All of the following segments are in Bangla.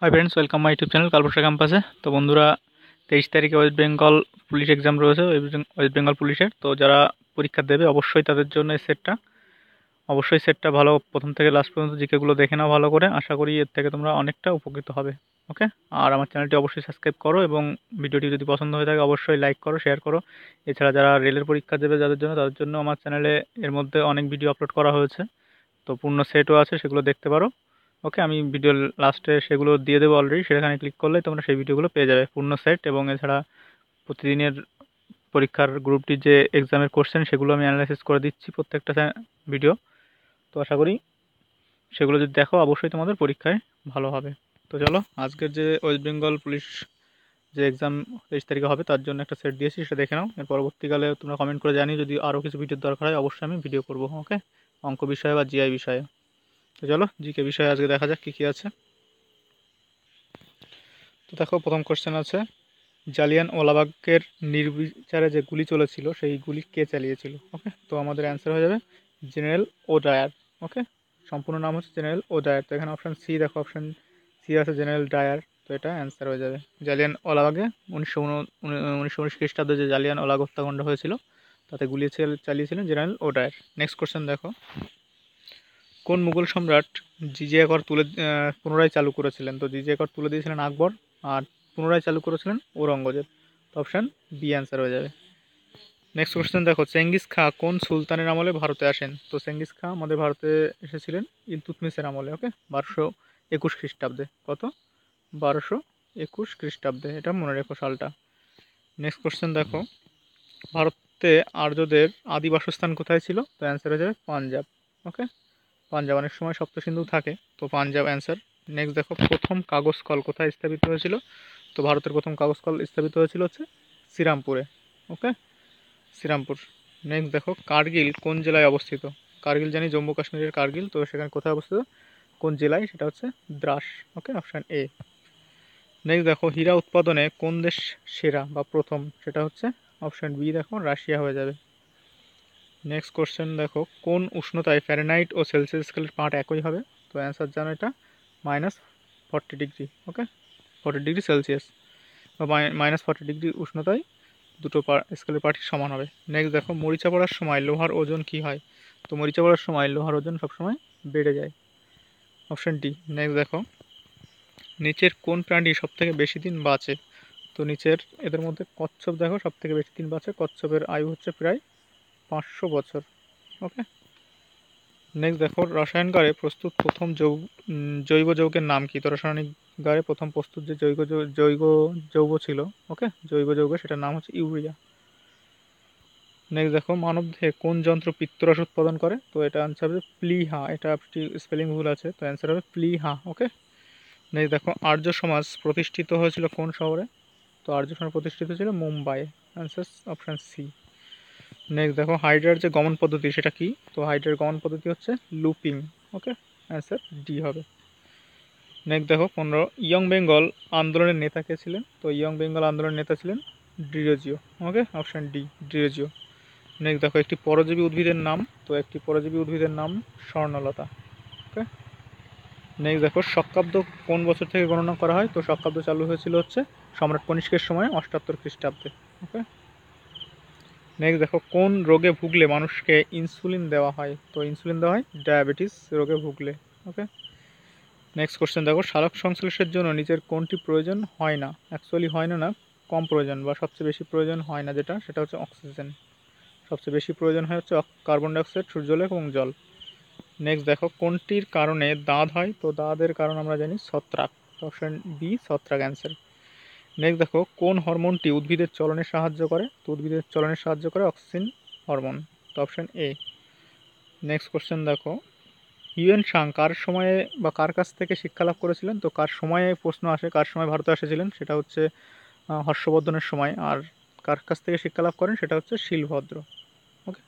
হয় friends welcome my YouTube channel কালবসা ক্যাম্পাসে তো বন্ধুরা তেইশ তারিখে ওয়েস্ট বেঙ্গল পুলিশ এক্সাম রয়েছে ওয়েস্ট বেঙ্গল পুলিশের তো যারা পরীক্ষা দেবে অবশ্যই তাদের জন্য এই সেটটা অবশ্যই সেটটা ভালো প্রথম থেকে লাস্ট পর্যন্ত জিকেগুলো দেখে নাও ভালো করে আশা করি এর থেকে তোমরা অনেকটা উপকৃত হবে ওকে আর আমার চ্যানেলটি অবশ্যই সাবস্ক্রাইব করো এবং ভিডিওটি যদি পছন্দ হয়ে থাকে অবশ্যই লাইক করো শেয়ার করো এছাড়া যারা রেলের পরীক্ষা দেবে যাদের জন্য তাদের জন্য আমার চ্যানেলে এর মধ্যে অনেক ভিডিও আপলোড করা হয়েছে তো পূর্ণ সেটও আছে সেগুলো দেখতে পারো ওকে আমি ভিডিও লাস্টে সেগুলো দিয়ে দেবো অলরেডি সেখানে ক্লিক করলে তোমরা সেই ভিডিওগুলো পেয়ে যাবে পূর্ণ সেট এবং এছাড়া প্রতিদিনের পরীক্ষার গ্রুপটি যে এক্সামের কোশ্চেন সেগুলো আমি অ্যানালাইসিস করে দিচ্ছি প্রত্যেকটা ভিডিও তো আশা করি সেগুলো যদি দেখো অবশ্যই তোমাদের পরীক্ষায় ভালো হবে তো চলো আজকের যে ওয়েস্ট বেঙ্গল পুলিশ যে এক্সাম তেইশ তারিখে হবে তার জন্য একটা সেট দিয়েছি সেটা দেখে নাও এর পরবর্তীকালে তোমরা কমেন্ট করে জানিও যদি আরও কিছু ভিডিওর দরকার হয় অবশ্যই আমি ভিডিও করবো ওকে অঙ্ক বিষয়ে বা জিআই বিষয়ে তো চলো জিকে বিষয়ে আজকে দেখা যাক কী কী আছে তো দেখো প্রথম কোশ্চেন আছে জালিয়ান ওলাবাগের নির্বিচারে যে গুলি চলেছিল সেই গুলি কে চালিয়েছিল ওকে তো আমাদের অ্যান্সার হয়ে যাবে জেনারেল ওডায়ার ওকে সম্পূর্ণ নাম হচ্ছে জেনারেল ওডায়ার তো এখানে অপশান সি দেখো অপশান সি আছে জেনারেল ডায়ার তো এটা অ্যান্সার হয়ে যাবে জালিয়ান ওলাবাগে উনিশশো উনিশশো উনিশ খ্রিস্টাব্দে যে জালিয়ান ওলাগ হত্যাকাণ্ড হয়েছিল তাতে গুলি চালিয়েছিলেন জেনারেল ওডায়ার নেক্সট কোশ্চেন দেখো কোন মুঘল সম্রাট জিজিয়া কর তুলে পুনরায় চালু করেছিলেন তো জিজিয়া কর তুলে দিয়েছিলেন আকবর আর পুনরায় চালু করেছিলেন ঔরঙ্গজেব অপশান বি অ্যান্সার হয়ে যাবে নেক্সট কোশ্চেন দেখো চেঙ্গিস খাঁ কোন সুলতানের আমলে ভারতে আসেন তো চেঙ্গিস খাঁ আমাদের ভারতে এসেছিলেন ইলতুতমিসের আমলে ওকে বারোশো একুশ খ্রিস্টাব্দে কত বারোশো একুশ খ্রিস্টাব্দে এটা মনে রেখো সালটা নেক্সট কোশ্চেন দেখো ভারতে আর্যদের আদি বাসস্থান কোথায় ছিল তো অ্যান্সার হয়ে যাবে পাঞ্জাব ওকে পাঞ্জাব অনেক সময় সপ্তসিন্ধু থাকে তো পাঞ্জাব অ্যান্সার নেক্সট দেখো প্রথম কাগজ কল কোথায় স্থাপিত হয়েছিল তো ভারতের প্রথম কাগজ কল স্থাপিত হয়েছিল হচ্ছে শ্রীরামপুরে ওকে শ্রীরামপুর নেক্সট দেখো কার্গিল কোন জেলায় অবস্থিত কার্গিল জানি জম্মু কাশ্মীরের কার্গিল তো সেখানে কোথায় অবস্থিত কোন জেলায় সেটা হচ্ছে Dras okay option A next দেখো হীরা উৎপাদনে কোন দেশ সেরা বা প্রথম সেটা হচ্ছে অপশান বি দেখো রাশিয়া হয়ে যাবে নেক্সট কোশ্চেন দেখো কোন উষ্ণতায় ফ্যারেনাইট ও সেলসিয়াস স্কেলের পাঁট একই হবে তো অ্যান্সার জানো এটা minus forty degree okay forty degree Celsius বা মাইনাস ফর্টি ডিগ্রি উষ্ণতায় দুটো স্কেলের পার্টি সমান হবে নেক্সট দেখো মরিচা পড়ার সময় লোহার ওজন কি হয় তো মরিচা পড়ার সময় লোহার ওজন সবসময় বেড়ে যায় অপশান ডি নেক্সট দেখো নিচের কোন প্রাণী সব থেকে বেশি দিন বাঁচে তো নিচের এদের মধ্যে কচ্ছপ দেখো সব থেকে বেশি দিন বাঁচে কচ্ছপের আয়ু হচ্ছে প্রায় পাঁচশো বছর ওকে নেক্সট দেখো রাসায়নগারে প্রস্তুত প্রথম জৈব যৌগের নাম কি তো রাসায়নিক গারে প্রথম প্রস্তুত যে জৈব জৈব যৌগ ছিল ওকে জৈব যৌগ সেটার নাম হচ্ছে ইউরিয়া নেক্সট দেখো মানব দেহে কোন যন্ত্র পিত্তরস উৎপাদন করে তো এটা আনসার হবে প্লিহা এটা স্পেলিং ভুল আছে তো অ্যান্সার হবে প্লিহা ওকে নেক্সট দেখো আর্য সমাজ প্রতিষ্ঠিত হয়েছিল কোন শহরে তো আর্য সমাজ প্রতিষ্ঠিত ছিল Mumbai answer option C next দেখো হাইড্রার যে গমন পদ্ধতি সেটা কি তো হাইড্রার গমন পদ্ধতি হচ্ছে লুপিং ওকে অ্যান্সার ডি হবে নেক্সট দেখো পনেরো ইয়ং বেঙ্গল আন্দোলনের নেতা কে ছিলেন তো ইয়ং বেঙ্গল আন্দোলনের নেতা ছিলেন Derozio okay option D Derozio next দেখো একটি পরজীবী উদ্ভিদের নাম তো একটি পরজীবী উদ্ভিদের নাম স্বর্ণলতা ওকে নেক্সট দেখো শকাব্দ কোন বছর থেকে গণনা করা হয় তো শকাব্দ চালু হয়েছিল হচ্ছে সম্রাট কনিষ্কের সময় অষ্টাত্তর খ্রিস্টাব্দে ওকে নেক্সট দেখো কোন রোগে ভুগলে মানুষকে ইনসুলিন দেওয়া হয় তো ইনসুলিন দেওয়া হয় ডায়াবেটিস রোগে ভুগলে ওকে নেক্সট কোশ্চেন দেখো সালক সংশ্লেষের জন্য নিজের কোনটি প্রয়োজন হয় না অ্যাকচুয়ালি হয় না না কম প্রয়োজন বা সবচেয়ে বেশি প্রয়োজন হয় না যেটা সেটা হচ্ছে অক্সিজেন সবচেয়ে বেশি প্রয়োজন হয় হচ্ছে কার্বন ডাইঅক্সাইড সূর্যলে এবং জল নেক্সট দেখো কোনটির কারণে দাঁত হয় তো দাঁতের কারণ আমরা জানি ছত্রাক অপশান বি ছত্রাক অ্যান্সার নেক্সট দেখো কোন হরমোনটি উদ্ভিদের চলনে সাহায্য করে তো উদ্ভিদের চলনে সাহায্য করে অক্সিজেন হরমোন তো অপশান এ নেক্সট কোশ্চেন দেখো ইউএন সাং কার সময়ে বা কার কাছ থেকে শিক্ষা লাভ করেছিলেন তো কার সময়ে প্রশ্ন আসে কার সময় ভারতে এসেছিলেন সেটা হচ্ছে হর্ষবর্ধনের সময় আর কার কাছ থেকে শিক্ষা লাভ করেন সেটা হচ্ছে শিলভদ্র ওকে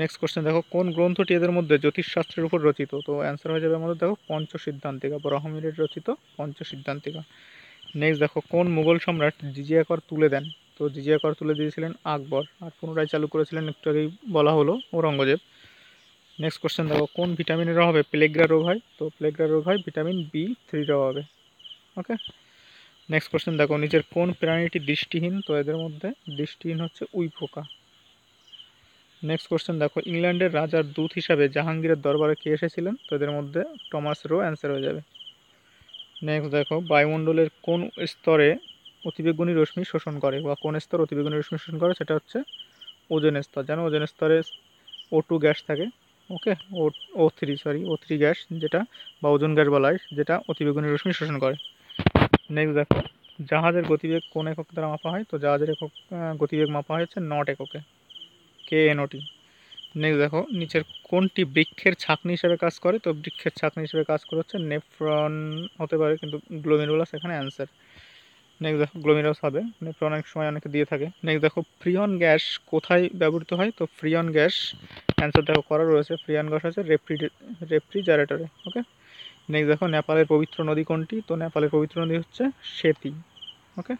নেক্সট কোশ্চেন দেখো কোন গ্রন্থটি এদের মধ্যে জ্যোতিষশাস্ত্রের উপর রচিত তো অ্যান্সার হয়ে যাবে আমাদের দেখো পঞ্চসিদ্ধান্তিকা বরাহমিরের রচিত পঞ্চসিদ্ধান্তিকা নেক্সট দেখো কোন মুঘল সম্রাট জিজিয়া কর তুলে দেন তো জিজিয়া কর তুলে দিয়েছিলেন আকবর আর পুনরায় চালু করেছিলেন একটু আগেই বলা হলো ঔরঙ্গজেব নেক্সট কোশ্চেন দেখো কোন ভিটামিনের অভাবে প্লেগ্রা রোগ হয় তো প্লেগ্রা রোগ হয় ভিটামিন বি থ্রির অভাবে ওকে নেক্সট কোশ্চেন দেখো নিজের কোন প্রাণীটি দৃষ্টিহীন তো এদের মধ্যে দৃষ্টিহীন হচ্ছে উইফোকা নেক্সট কোশ্চেন দেখো ইংল্যান্ডের রাজার দূত হিসাবে জাহাঙ্গীরের দরবারে কে এসেছিলেন তো এদের মধ্যে টমাস রো অ্যান্সার হয়ে যাবে নেক্সট দেখো বায়ুমণ্ডলের কোন স্তরে অতিবেগুনি রশ্মি শোষণ করে বা কোন স্তর অতিবেগুনি রশ্মি শোষণ করে সেটা হচ্ছে ওজন স্তর জানো ওজন স্তরে ও টু গ্যাস থাকে okay O three sorry O three gas যেটা বা ওজন গ্যাস বলা হয় যেটা অতিবেগুনি রশ্মি শোষণ করে নেক্সট দেখো জাহাজের গতিবেগ কোন একক দ্বারা মাপা হয় তো জাহাজের একক গতিবেগ মাপা হয়েছে নট এককে কে এনওটি নেক্সট দেখো নিচের কোনটি বৃক্ষের ছাকনি হিসেবে কাজ করে তো বৃক্ষের ছাকনি হিসেবে কাজ করে হচ্ছে নেফ্রন হতে পারে কিন্তু গ্লোমেরুলাস এখানে অ্যান্সার নেক্সট দেখো গ্লোমেরাস হবে নেফ্রন অনেক সময় অনেকে দিয়ে থাকে নেক্সট দেখো ফ্রিয়ন গ্যাস কোথায় ব্যবহৃত হয় তো ফ্রিয়ন গ্যাস অ্যান্সার দেখো করা রয়েছে ফ্রিয়ন গ্যাস হচ্ছে রেফ্রি রেফ্রিজারেটরে ওকে নেক্সট দেখো নেপালের পবিত্র নদী কোনটি তো নেপালের পবিত্র নদী হচ্ছে সেতি ওকে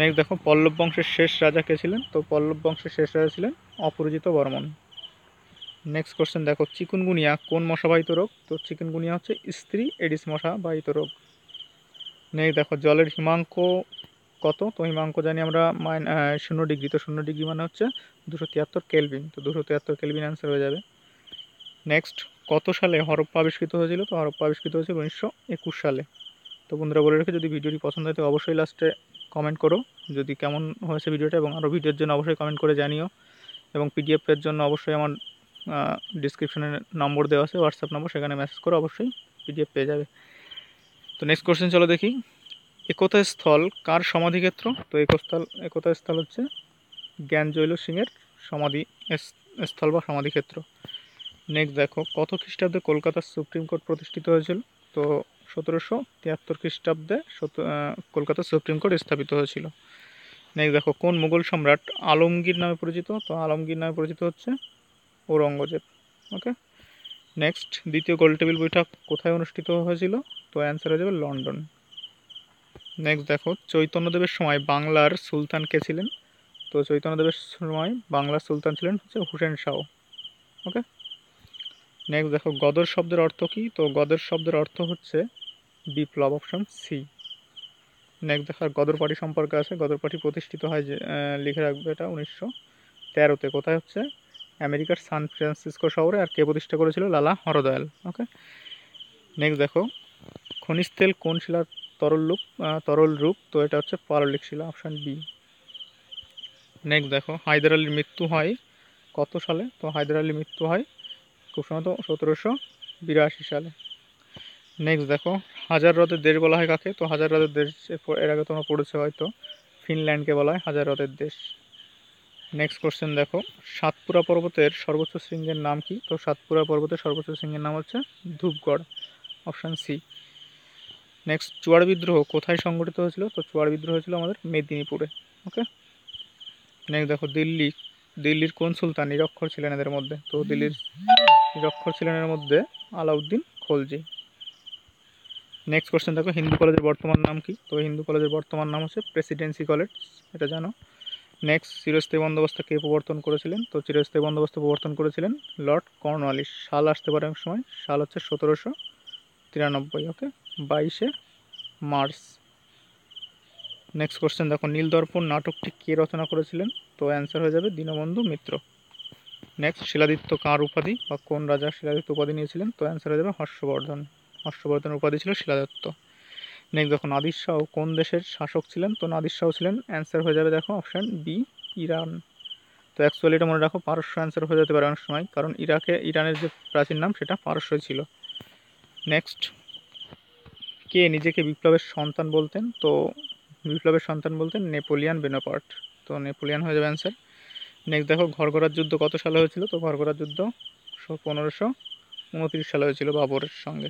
নেক্সট দেখো পল্লব বংশের শেষ রাজা কে ছিলেন তো পল্লব বংশের শেষ রাজা ছিলেন অপরাজিত বর্মন নেক্সট কোশ্চেন দেখো চিকুনগুনিয়া কোন মশাবাহিত রোগ তো চিকুনগুনিয়া হচ্ছে স্ত্রী এডিস মশাবাহিত রোগ নেক্সট দেখো জলের হিমাঙ্ক কত তো হিমাঙ্ক জানি আমরা মাইন শূন্য ডিগ্রি তো শূন্য ডিগ্রি মানে হচ্ছে দুশো তিয়াত্তর কেলভিন তো দুশো তিয়াত্তর কেলভিন অ্যান্সার হয়ে যাবে নেক্সট কত সালে হরপ্পা আবিষ্কৃত হয়েছিল তো হরপ্পা আবিষ্কৃত হয়েছিল উনিশশো একুশ সালে তো বন্ধুরা বলে রেখে যদি ভিডিওটি পছন্দ হয় তো অবশ্যই লাস্টে কমেন্ট করো যদি কেমন হয়েছে ভিডিওটা এবং আরও ভিডিওর জন্য অবশ্যই কমেন্ট করে জানিও এবং পিডিএফের জন্য অবশ্যই আমার ডিসক্রিপশনে নম্বর দেওয়া আছে হোয়াটসঅ্যাপ নম্বর সেখানে মেসেজ করো অবশ্যই পিডিএফ পেয়ে যাবে তো নেক্সট কোশ্চেন চলো দেখি একতা স্থল কার সমাধিক্ষেত্র তো একস্থল একতা স্থল হচ্ছে জ্ঞানজৈল সিংয়ের সমাধি স্থল বা সমাধিক্ষেত্র নেক্সট দেখো কত খ্রিস্টাব্দে কলকাতার সুপ্রিম কোর্ট প্রতিষ্ঠিত হয়েছিল তো সতেরোশো তিয়াত্তর খ্রিস্টাব্দে কলকাতা সুপ্রিম কোর্ট স্থাপিত হয়েছিল নেক্সট দেখো কোন মুঘল সম্রাট আলমগীর নামে পরিচিত তো আলমগীর নামে পরিচিত হচ্ছে ঔরঙ্গজেব ওকে নেক্সট দ্বিতীয় গোলটেবিল বৈঠক কোথায় অনুষ্ঠিত হয়েছিল তো অ্যান্সার হয়ে যাবে লন্ডন নেক্সট দেখো চৈতন্যদেবের সময় বাংলার সুলতান কে ছিলেন তো চৈতন্যদেবের সময় বাংলার সুলতান ছিলেন হচ্ছে হুসেন শাহ ওকে নেক্সট দেখো গদর শব্দের অর্থ কী তো গদর শব্দের অর্থ হচ্ছে বিপ্লব অপশান সি নেক্সট দেখার গদর পার্টি সম্পর্কে আছে গদর পার্টি প্রতিষ্ঠিত হয় যে লিখে রাখবে এটা উনিশশো তেরোতে কোথায় হচ্ছে আমেরিকার সান ফ্রান্সিসকো শহরে আর কে প্রতিষ্ঠা করেছিল লালা হরদয়াল ওকে নেক্সট দেখো খনিজ তেল কোন শিলার তরল রূপ তরল রূপ তো এটা হচ্ছে পারলিক শিলা অপশান বি নেক্সট দেখো হায়দার আলীর মৃত্যু হয় কত সালে তো হায়দার আলীর মৃত্যু হয় খুব সম্ভবত সতেরোশো বিরাশি সালে নেক্সট দেখো হাজার রথের দেশ বলা হয় কাকে তো হাজার রথের দেশ এর আগে তোমরা পড়েছো হয়তো ফিনল্যান্ডকে বলা হয় হাজার রথের দেশ নেক্সট কোশ্চেন দেখো সাতপুরা পর্বতের সর্বোচ্চ শৃঙ্গের নাম কি তো সাতপুরা পর্বতের সর্বোচ্চ শৃঙ্গের নাম হচ্ছে ধূপগড় অপশান সি নেক্সট চুয়ার বিদ্রোহ কোথায় সংগঠিত হয়েছিল তো চুয়ার বিদ্রোহ হয়েছিল আমাদের মেদিনীপুরে ওকে নেক্সট দেখো দিল্লি দিল্লির কোন সুলতান নিরক্ষর ছিলেন এদের মধ্যে তো দিল্লির নিরক্ষর ছিলেন এর মধ্যে আলাউদ্দিন খলজি নেক্সট কোশ্চেন দেখো হিন্দু কলেজের বর্তমান নাম কি তো হিন্দু কলেজের বর্তমান নাম হচ্ছে প্রেসিডেন্সি কলেজ এটা জানো নেক্সট চিরস্থায়ী বন্দোবস্ত কে প্রবর্তন করেছিলেন তো চিরস্থায়ী বন্দোবস্ত প্রবর্তন করেছিলেন লর্ড কর্নওয়ালিস সাল আসতে পারে এক সময় সাল হচ্ছে সতেরোশো তিরানব্বই ওকে বাইশে মার্চ নেক্সট কোশ্চেন দেখো নীলদর্পণ নাটকটি কে রচনা করেছিলেন তো অ্যান্সার হয়ে যাবে দীনবন্ধু মিত্র নেক্সট শিলাদিত্য কার উপাধি বা কোন রাজা শিলাদিত্য উপাধি নিয়েছিলেন তো অ্যান্সার হয়ে যাবে হর্ষবর্ধন হর্ষবর্ধনের উপাধি ছিল শিলাদত্ত নেক্সট দেখো নাদির শাহ কোন দেশের শাসক ছিলেন তো নাদির শাহ ছিলেন অ্যান্সার হয়ে যাবে দেখো অপশান বি ইরান তো অ্যাকচুয়ালি এটা মনে রাখো পারস্য অ্যান্সার হয়ে যেতে পারে অনেক সময় কারণ ইরাকে ইরানের যে প্রাচীন নাম সেটা পারস্যই ছিল নেক্সট কে নিজেকে বিপ্লবের সন্তান বলতেন তো বিপ্লবের সন্তান বলতেন নেপোলিয়ান বেনোপার্ট তো নেপোলিয়ান হয়ে যাবে অ্যান্সার নেক্সট দেখো ঘরঘরার যুদ্ধ কত সালে হয়েছিল তো ঘরঘরার যুদ্ধ পনেরোশো উনত্রিশ সালে হয়েছিল বাবরের সঙ্গে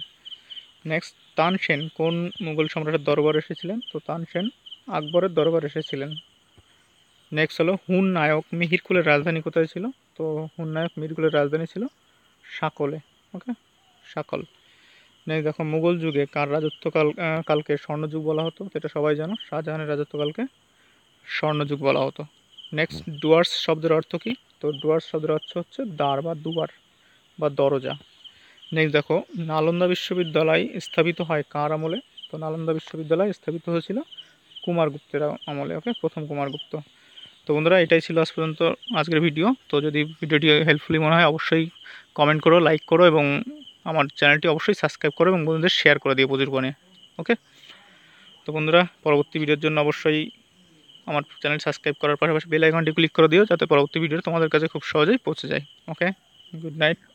নেক্সট তানসেন কোন মুঘল সম্রাটের দরবার এসেছিলেন তো তানসেন আকবরের দরবার এসেছিলেন নেক্সট হলো হুন নায়ক মিহিরকুলের রাজধানী কোথায় ছিল তো হুন নায়ক মিহিরকুলের রাজধানী ছিল সাকলে ওকে সাকল নেক্সট দেখো মুঘল যুগে কার রাজত্বকাল কালকে স্বর্ণযুগ বলা হতো সেটা সবাই জানো শাহজাহানের রাজত্বকালকে স্বর্ণযুগ বলা হতো নেক্সট ডুয়ার্স শব্দের অর্থ কী তো ডুয়ার্স শব্দের অর্থ হচ্ছে দ্বার বা দুবার বা দরজা নেক্সট দেখো নালন্দা বিশ্ববিদ্যালয় স্থাপিত হয় কার আমলে তো নালন্দা বিশ্ববিদ্যালয় স্থাপিত হয়েছিল কুমারগুপ্তের আমলে ওকে প্রথম কুমারগুপ্ত তো বন্ধুরা এটাই ছিল আজ পর্যন্ত আজকের ভিডিও তো যদি ভিডিওটি হেল্পফুলি মনে হয় অবশ্যই কমেন্ট করো লাইক করো এবং আমার চ্যানেলটি অবশ্যই সাবস্ক্রাইব করো এবং বন্ধুদের শেয়ার করে দিও প্রচুর কোণে ওকে তো বন্ধুরা পরবর্তী ভিডিওর জন্য অবশ্যই আমার চ্যানেল সাবস্ক্রাইব করার পাশাপাশি বেল আইকনটি ক্লিক করে দিও যাতে পরবর্তী ভিডিও তোমাদের কাছে খুব সহজেই পৌঁছে যায় ওকে গুড নাইট